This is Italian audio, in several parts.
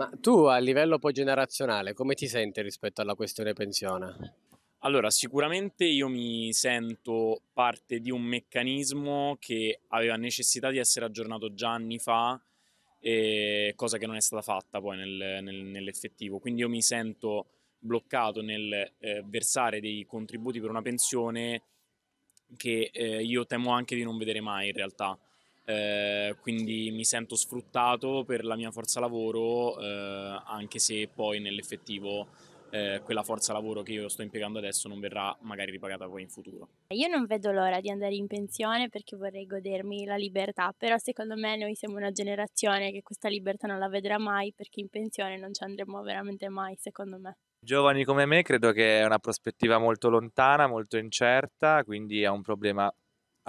Ma tu a livello poi generazionale come ti senti rispetto alla questione pensione? Allora, sicuramente io mi sento parte di un meccanismo che aveva necessità di essere aggiornato già anni fa, eh, cosa che non è stata fatta poi nel, nel, nell'effettivo. Quindi io mi sento bloccato nel eh, versare dei contributi per una pensione che eh, io temo anche di non vedere mai in realtà. Eh, quindi mi sento sfruttato per la mia forza lavoro eh, anche se poi nell'effettivo eh, quella forza lavoro che io sto impiegando adesso non verrà magari ripagata poi in futuro. Io non vedo l'ora di andare in pensione perché vorrei godermi la libertà, però secondo me noi siamo una generazione che questa libertà non la vedrà mai perché in pensione non ci andremo veramente mai, secondo me. Giovani come me credo che è una prospettiva molto lontana, molto incerta, quindi è un problema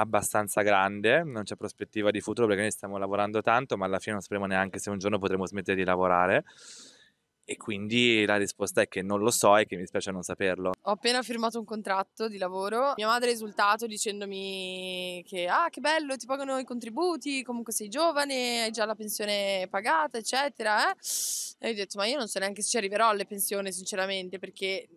abbastanza grande, non c'è prospettiva di futuro perché noi stiamo lavorando tanto, ma alla fine non sapremo neanche se un giorno potremo smettere di lavorare. E quindi la risposta è che non lo so e che mi dispiace non saperlo. Ho appena firmato un contratto di lavoro. Mia madre è risultato dicendomi che ah che bello, ti pagano i contributi, comunque sei giovane, hai già la pensione pagata, eccetera. Eh? E ho detto "Ma io non so neanche se ci arriverò alle pensioni, sinceramente, perché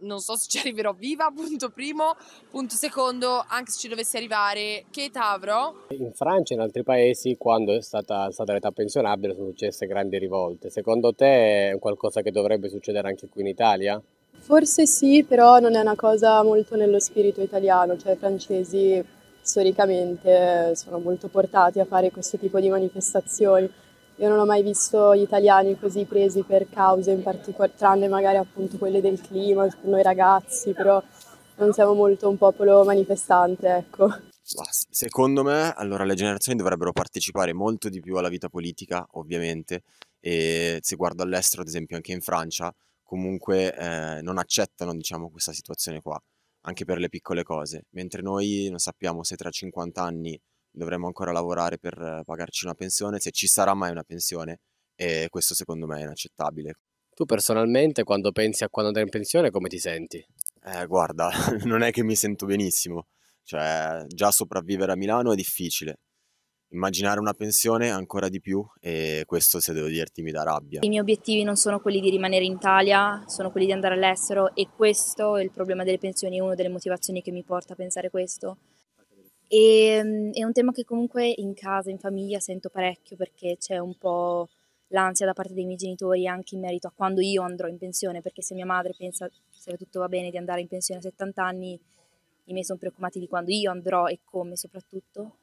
non so se ci arriverò viva, punto primo. Punto secondo, anche se ci dovessi arrivare, che età avrò? In Francia e in altri paesi, quando è stata alzata l'età pensionabile, sono successe grandi rivolte. Secondo te è qualcosa che dovrebbe succedere anche qui in Italia? Forse sì, però non è una cosa molto nello spirito italiano, cioè i francesi storicamente sono molto portati a fare questo tipo di manifestazioni. Io non ho mai visto gli italiani così presi per cause in particolare, tranne magari appunto quelle del clima, noi ragazzi, però non siamo molto un popolo manifestante, ecco. Secondo me, allora le generazioni dovrebbero partecipare molto di più alla vita politica, ovviamente, e se guardo all'estero, ad esempio anche in Francia, comunque eh, non accettano, diciamo, questa situazione qua, anche per le piccole cose, mentre noi non sappiamo se tra 50 anni dovremo ancora lavorare per eh, pagarci una pensione, se ci sarà mai una pensione, e questo secondo me è inaccettabile. Tu personalmente quando pensi a quando andrai in pensione come ti senti? Eh, guarda, non è che mi sento benissimo, cioè già sopravvivere a Milano è difficile, immaginare una pensione ancora di più e questo se devo dirti mi dà rabbia. I miei obiettivi non sono quelli di rimanere in Italia, sono quelli di andare all'estero e questo è il problema delle pensioni, è una delle motivazioni che mi porta a pensare questo. E, ehm, è un tema che comunque in casa, in famiglia sento parecchio perché c'è un po' l'ansia da parte dei miei genitori anche in merito a quando io andrò in pensione, perché se mia madre pensa, se tutto va bene, di andare in pensione a 70 anni, i miei sono preoccupati di quando io andrò e come soprattutto.